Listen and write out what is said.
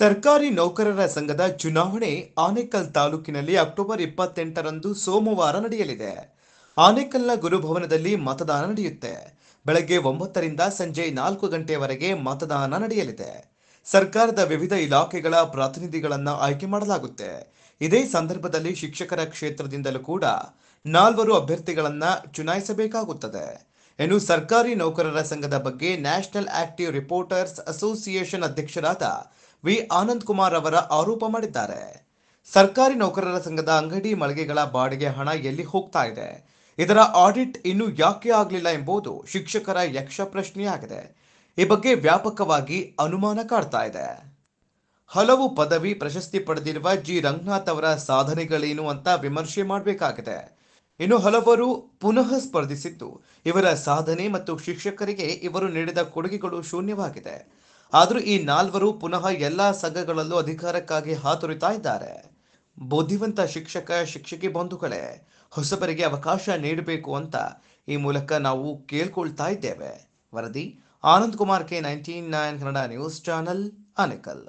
ಸರ್ಕಾರಿ ನೌಕರರ ಸಂಘದ ಚುನಾವಣೆ ಆನೇಕಲ್ ತಾಲೂಕಿನಲ್ಲಿ ಅಕ್ಟೋಬರ್ ಇಪ್ಪತ್ತೆಂಟರಂದು ಸೋಮವಾರ ನಡೆಯಲಿದೆ ಆನೇಕಲ್ನ ಗುರುಭವನದಲ್ಲಿ ಮತದಾನ ನಡೆಯುತ್ತೆ ಬೆಳಗ್ಗೆ ಒಂಬತ್ತರಿಂದ ಸಂಜೆ ನಾಲ್ಕು ಗಂಟೆವರೆಗೆ ಮತದಾನ ನಡೆಯಲಿದೆ ಸರ್ಕಾರದ ವಿವಿಧ ಇಲಾಖೆಗಳ ಪ್ರತಿನಿಧಿಗಳನ್ನು ಆಯ್ಕೆ ಮಾಡಲಾಗುತ್ತೆ ಇದೇ ಸಂದರ್ಭದಲ್ಲಿ ಶಿಕ್ಷಕರ ಕ್ಷೇತ್ರದಿಂದಲೂ ಕೂಡ ನಾಲ್ವರು ಅಭ್ಯರ್ಥಿಗಳನ್ನು ಚುನಾಯಿಸಬೇಕಾಗುತ್ತದೆ ಇನ್ನು ಸರ್ಕಾರಿ ನೌಕರರ ಸಂಘದ ಬಗ್ಗೆ ನ್ಯಾಷನಲ್ ಆಕ್ಟಿವ್ ರಿಪೋರ್ಟರ್ಸ್ ಅಸೋಸಿಯೇಷನ್ ಅಧ್ಯಕ್ಷರಾದ ವಿ ಆನಂದ್ ಕುಮಾರ್ ಅವರ ಆರೋಪ ಮಾಡಿದ್ದಾರೆ ಸರ್ಕಾರಿ ನೌಕರರ ಸಂಘದ ಅಂಗಡಿ ಮಳಿಗೆಗಳ ಬಾಡಿಗೆ ಹಣ ಎಲ್ಲಿ ಹೋಗ್ತಾ ಇದೆ ಇದರ ಆಡಿಟ್ ಇನ್ನೂ ಯಾಕೆ ಆಗಲಿಲ್ಲ ಎಂಬುದು ಶಿಕ್ಷಕರ ಯಕ್ಷ ಪ್ರಶ್ನೆಯಾಗಿದೆ ಈ ಬಗ್ಗೆ ವ್ಯಾಪಕವಾಗಿ ಅನುಮಾನ ಕಾಡ್ತಾ ಇದೆ ಹಲವು ಪದವಿ ಪ್ರಶಸ್ತಿ ಪಡೆದಿರುವ ಜಿ ರಂಗನಾಥ್ ಅವರ ಸಾಧನೆಗಳೇನು ಅಂತ ವಿಮರ್ಶೆ ಮಾಡಬೇಕಾಗಿದೆ ಇನ್ನು ಹಲವರು ಪುನಃ ಸ್ಪರ್ಧಿಸಿದ್ದು ಇವರ ಸಾಧನೆ ಮತ್ತು ಶಿಕ್ಷಕರಿಗೆ ಇವರು ನೀಡಿದ ಕೊಡುಗೆಗಳು ಶೂನ್ಯವಾಗಿದೆ ಆದರೂ ಈ ನಾಲ್ವರು ಪುನಃ ಎಲ್ಲಾ ಸಂಘಗಳಲ್ಲೂ ಅಧಿಕಾರಕ್ಕಾಗಿ ಹಾತೊರಿತಾ ಇದ್ದಾರೆ ಬುದ್ಧಿವಂತ ಶಿಕ್ಷಕ ಶಿಕ್ಷಕಿ ಬಂಧುಗಳೇ ಹೊಸಬರಿಗೆ ಅವಕಾಶ ನೀಡಬೇಕು ಅಂತ ಈ ಮೂಲಕ ನಾವು ಕೇಳ್ಕೊಳ್ತಾ ಇದ್ದೇವೆ ವರದಿ Anand Kumar K nineteen nine Kannada news channel Anekal